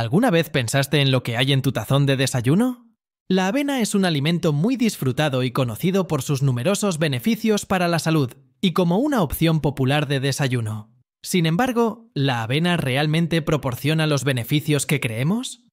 ¿Alguna vez pensaste en lo que hay en tu tazón de desayuno? La avena es un alimento muy disfrutado y conocido por sus numerosos beneficios para la salud y como una opción popular de desayuno. Sin embargo, ¿la avena realmente proporciona los beneficios que creemos?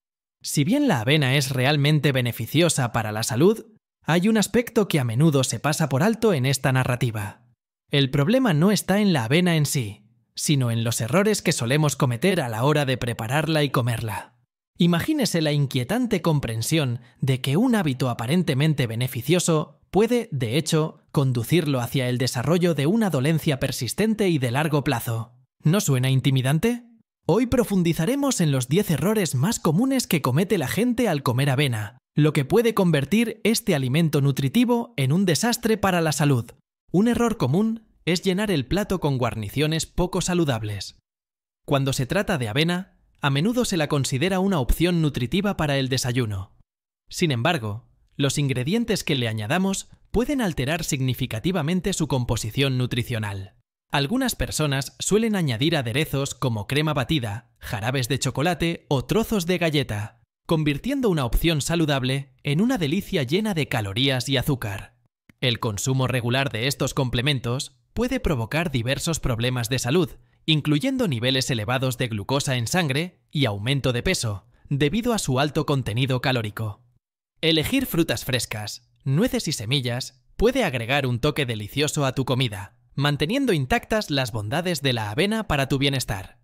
Si bien la avena es realmente beneficiosa para la salud, hay un aspecto que a menudo se pasa por alto en esta narrativa. El problema no está en la avena en sí, sino en los errores que solemos cometer a la hora de prepararla y comerla. Imagínese la inquietante comprensión de que un hábito aparentemente beneficioso puede, de hecho, conducirlo hacia el desarrollo de una dolencia persistente y de largo plazo. ¿No suena intimidante? Hoy profundizaremos en los 10 errores más comunes que comete la gente al comer avena, lo que puede convertir este alimento nutritivo en un desastre para la salud. Un error común es llenar el plato con guarniciones poco saludables. Cuando se trata de avena, a menudo se la considera una opción nutritiva para el desayuno. Sin embargo, los ingredientes que le añadamos pueden alterar significativamente su composición nutricional. Algunas personas suelen añadir aderezos como crema batida, jarabes de chocolate o trozos de galleta, convirtiendo una opción saludable en una delicia llena de calorías y azúcar. El consumo regular de estos complementos puede provocar diversos problemas de salud, incluyendo niveles elevados de glucosa en sangre y aumento de peso, debido a su alto contenido calórico. Elegir frutas frescas, nueces y semillas puede agregar un toque delicioso a tu comida, manteniendo intactas las bondades de la avena para tu bienestar.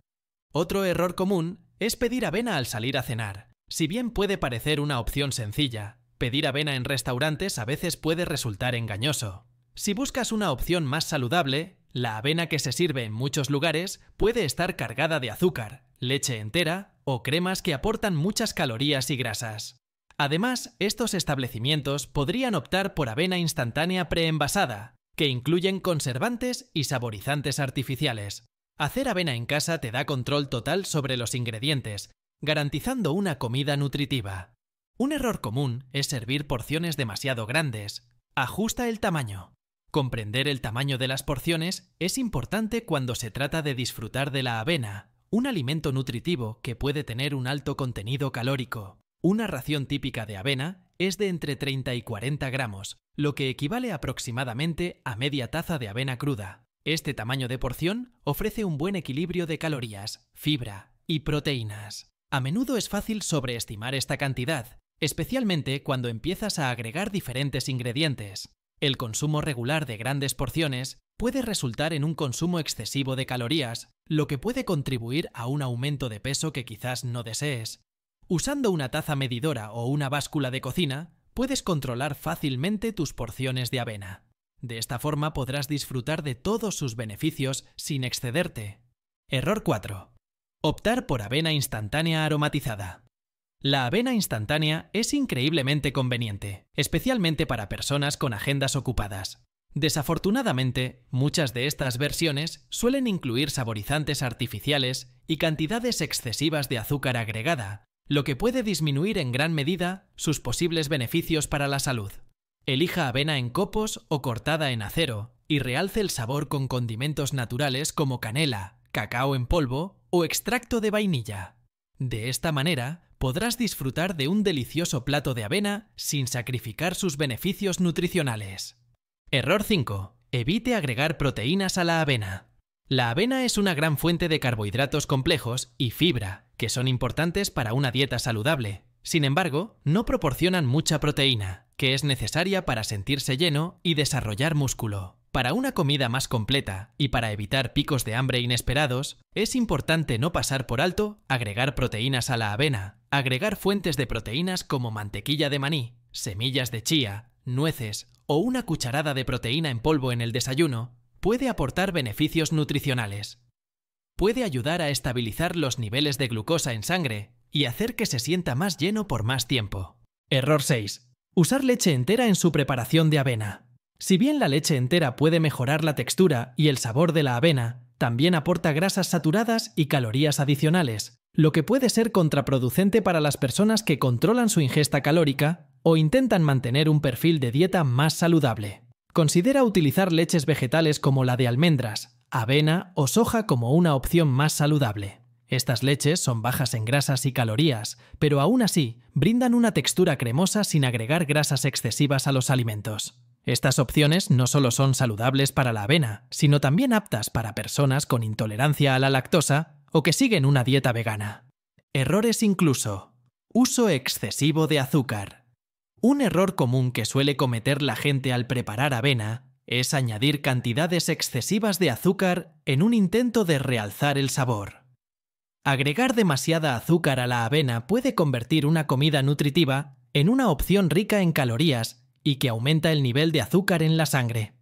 Otro error común es pedir avena al salir a cenar. Si bien puede parecer una opción sencilla, pedir avena en restaurantes a veces puede resultar engañoso. Si buscas una opción más saludable, la avena que se sirve en muchos lugares puede estar cargada de azúcar, leche entera o cremas que aportan muchas calorías y grasas. Además, estos establecimientos podrían optar por avena instantánea preenvasada, que incluyen conservantes y saborizantes artificiales. Hacer avena en casa te da control total sobre los ingredientes, garantizando una comida nutritiva. Un error común es servir porciones demasiado grandes. Ajusta el tamaño. Comprender el tamaño de las porciones es importante cuando se trata de disfrutar de la avena, un alimento nutritivo que puede tener un alto contenido calórico. Una ración típica de avena es de entre 30 y 40 gramos, lo que equivale aproximadamente a media taza de avena cruda. Este tamaño de porción ofrece un buen equilibrio de calorías, fibra y proteínas. A menudo es fácil sobreestimar esta cantidad, especialmente cuando empiezas a agregar diferentes ingredientes. El consumo regular de grandes porciones puede resultar en un consumo excesivo de calorías, lo que puede contribuir a un aumento de peso que quizás no desees. Usando una taza medidora o una báscula de cocina, puedes controlar fácilmente tus porciones de avena. De esta forma podrás disfrutar de todos sus beneficios sin excederte. Error 4. Optar por avena instantánea aromatizada. La avena instantánea es increíblemente conveniente, especialmente para personas con agendas ocupadas. Desafortunadamente, muchas de estas versiones suelen incluir saborizantes artificiales y cantidades excesivas de azúcar agregada, lo que puede disminuir en gran medida sus posibles beneficios para la salud. Elija avena en copos o cortada en acero y realce el sabor con condimentos naturales como canela, cacao en polvo o extracto de vainilla. De esta manera, podrás disfrutar de un delicioso plato de avena sin sacrificar sus beneficios nutricionales. Error 5. Evite agregar proteínas a la avena. La avena es una gran fuente de carbohidratos complejos y fibra, que son importantes para una dieta saludable. Sin embargo, no proporcionan mucha proteína, que es necesaria para sentirse lleno y desarrollar músculo. Para una comida más completa y para evitar picos de hambre inesperados, es importante no pasar por alto agregar proteínas a la avena, Agregar fuentes de proteínas como mantequilla de maní, semillas de chía, nueces o una cucharada de proteína en polvo en el desayuno puede aportar beneficios nutricionales. Puede ayudar a estabilizar los niveles de glucosa en sangre y hacer que se sienta más lleno por más tiempo. Error 6. Usar leche entera en su preparación de avena. Si bien la leche entera puede mejorar la textura y el sabor de la avena, también aporta grasas saturadas y calorías adicionales, lo que puede ser contraproducente para las personas que controlan su ingesta calórica o intentan mantener un perfil de dieta más saludable. Considera utilizar leches vegetales como la de almendras, avena o soja como una opción más saludable. Estas leches son bajas en grasas y calorías, pero aún así brindan una textura cremosa sin agregar grasas excesivas a los alimentos. Estas opciones no solo son saludables para la avena, sino también aptas para personas con intolerancia a la lactosa o que siguen una dieta vegana. Errores incluso. Uso excesivo de azúcar. Un error común que suele cometer la gente al preparar avena es añadir cantidades excesivas de azúcar en un intento de realzar el sabor. Agregar demasiada azúcar a la avena puede convertir una comida nutritiva en una opción rica en calorías y que aumenta el nivel de azúcar en la sangre.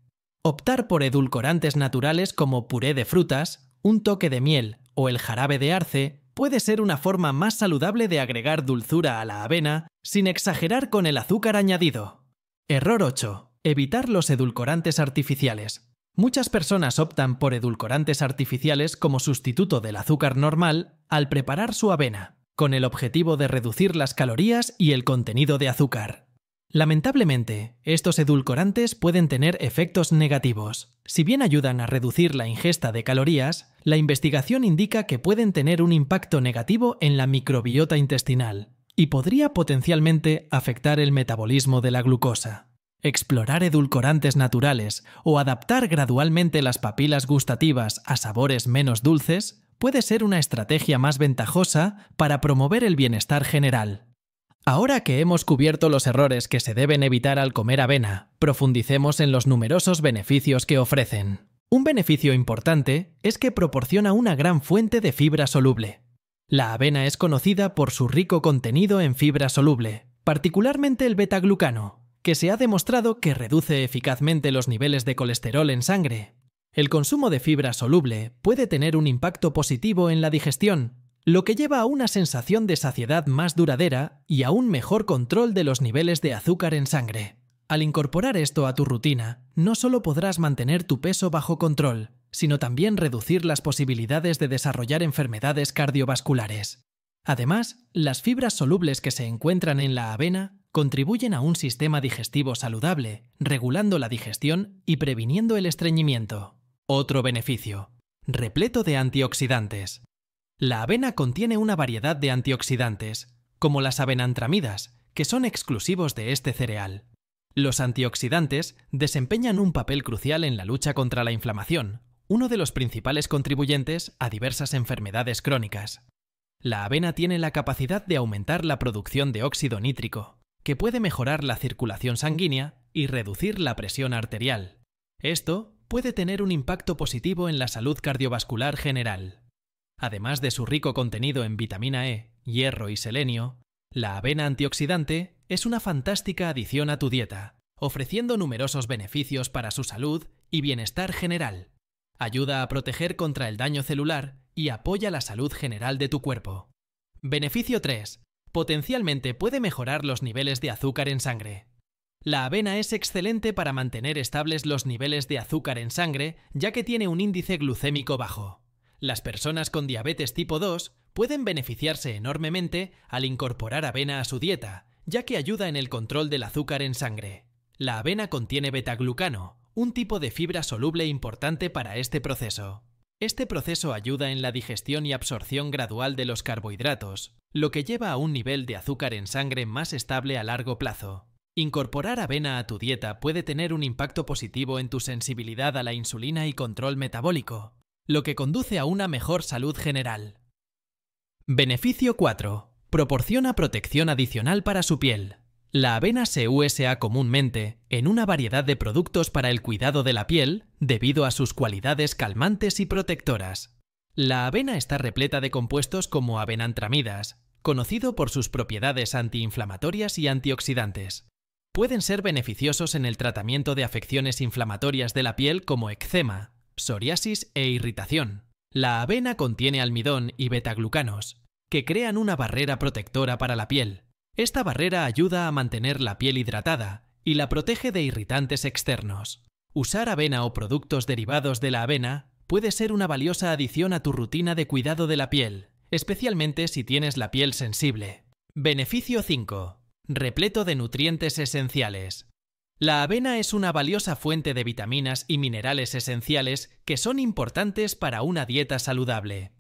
Optar por edulcorantes naturales como puré de frutas, un toque de miel o el jarabe de arce puede ser una forma más saludable de agregar dulzura a la avena sin exagerar con el azúcar añadido. Error 8. Evitar los edulcorantes artificiales. Muchas personas optan por edulcorantes artificiales como sustituto del azúcar normal al preparar su avena, con el objetivo de reducir las calorías y el contenido de azúcar. Lamentablemente, estos edulcorantes pueden tener efectos negativos. Si bien ayudan a reducir la ingesta de calorías, la investigación indica que pueden tener un impacto negativo en la microbiota intestinal y podría potencialmente afectar el metabolismo de la glucosa. Explorar edulcorantes naturales o adaptar gradualmente las papilas gustativas a sabores menos dulces puede ser una estrategia más ventajosa para promover el bienestar general. Ahora que hemos cubierto los errores que se deben evitar al comer avena, profundicemos en los numerosos beneficios que ofrecen. Un beneficio importante es que proporciona una gran fuente de fibra soluble. La avena es conocida por su rico contenido en fibra soluble, particularmente el beta-glucano, que se ha demostrado que reduce eficazmente los niveles de colesterol en sangre. El consumo de fibra soluble puede tener un impacto positivo en la digestión, lo que lleva a una sensación de saciedad más duradera y a un mejor control de los niveles de azúcar en sangre. Al incorporar esto a tu rutina, no solo podrás mantener tu peso bajo control, sino también reducir las posibilidades de desarrollar enfermedades cardiovasculares. Además, las fibras solubles que se encuentran en la avena contribuyen a un sistema digestivo saludable, regulando la digestión y previniendo el estreñimiento. Otro beneficio, repleto de antioxidantes. La avena contiene una variedad de antioxidantes, como las avenantramidas, que son exclusivos de este cereal. Los antioxidantes desempeñan un papel crucial en la lucha contra la inflamación, uno de los principales contribuyentes a diversas enfermedades crónicas. La avena tiene la capacidad de aumentar la producción de óxido nítrico, que puede mejorar la circulación sanguínea y reducir la presión arterial. Esto puede tener un impacto positivo en la salud cardiovascular general. Además de su rico contenido en vitamina E, hierro y selenio, la avena antioxidante es una fantástica adición a tu dieta, ofreciendo numerosos beneficios para su salud y bienestar general. Ayuda a proteger contra el daño celular y apoya la salud general de tu cuerpo. Beneficio 3. Potencialmente puede mejorar los niveles de azúcar en sangre. La avena es excelente para mantener estables los niveles de azúcar en sangre, ya que tiene un índice glucémico bajo. Las personas con diabetes tipo 2 pueden beneficiarse enormemente al incorporar avena a su dieta, ya que ayuda en el control del azúcar en sangre. La avena contiene betaglucano, un tipo de fibra soluble importante para este proceso. Este proceso ayuda en la digestión y absorción gradual de los carbohidratos, lo que lleva a un nivel de azúcar en sangre más estable a largo plazo. Incorporar avena a tu dieta puede tener un impacto positivo en tu sensibilidad a la insulina y control metabólico, lo que conduce a una mejor salud general. Beneficio 4. Proporciona protección adicional para su piel. La avena se usa comúnmente en una variedad de productos para el cuidado de la piel debido a sus cualidades calmantes y protectoras. La avena está repleta de compuestos como avenantramidas, conocido por sus propiedades antiinflamatorias y antioxidantes. Pueden ser beneficiosos en el tratamiento de afecciones inflamatorias de la piel como eczema, psoriasis e irritación. La avena contiene almidón y betaglucanos, que crean una barrera protectora para la piel. Esta barrera ayuda a mantener la piel hidratada y la protege de irritantes externos. Usar avena o productos derivados de la avena puede ser una valiosa adición a tu rutina de cuidado de la piel, especialmente si tienes la piel sensible. Beneficio 5. Repleto de nutrientes esenciales. La avena es una valiosa fuente de vitaminas y minerales esenciales que son importantes para una dieta saludable.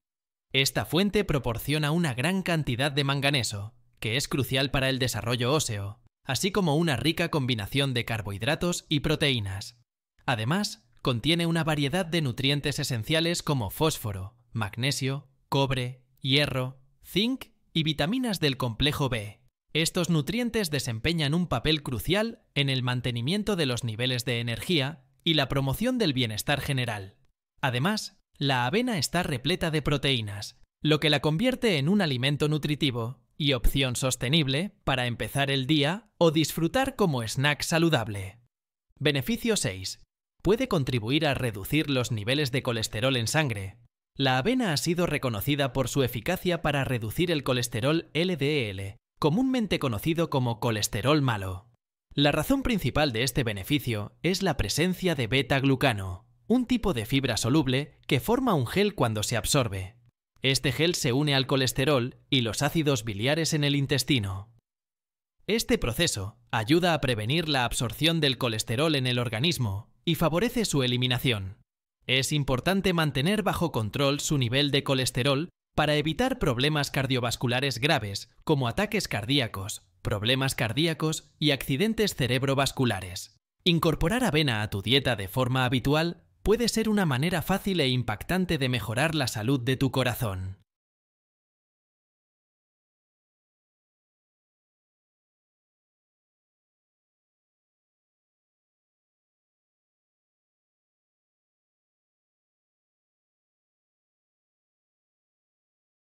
Esta fuente proporciona una gran cantidad de manganeso, que es crucial para el desarrollo óseo, así como una rica combinación de carbohidratos y proteínas. Además, contiene una variedad de nutrientes esenciales como fósforo, magnesio, cobre, hierro, zinc y vitaminas del complejo B. Estos nutrientes desempeñan un papel crucial en el mantenimiento de los niveles de energía y la promoción del bienestar general. Además, la avena está repleta de proteínas, lo que la convierte en un alimento nutritivo y opción sostenible para empezar el día o disfrutar como snack saludable. Beneficio 6. Puede contribuir a reducir los niveles de colesterol en sangre. La avena ha sido reconocida por su eficacia para reducir el colesterol LDL, comúnmente conocido como colesterol malo. La razón principal de este beneficio es la presencia de beta-glucano, un tipo de fibra soluble que forma un gel cuando se absorbe. Este gel se une al colesterol y los ácidos biliares en el intestino. Este proceso ayuda a prevenir la absorción del colesterol en el organismo y favorece su eliminación. Es importante mantener bajo control su nivel de colesterol para evitar problemas cardiovasculares graves como ataques cardíacos, problemas cardíacos y accidentes cerebrovasculares. Incorporar avena a tu dieta de forma habitual puede ser una manera fácil e impactante de mejorar la salud de tu corazón.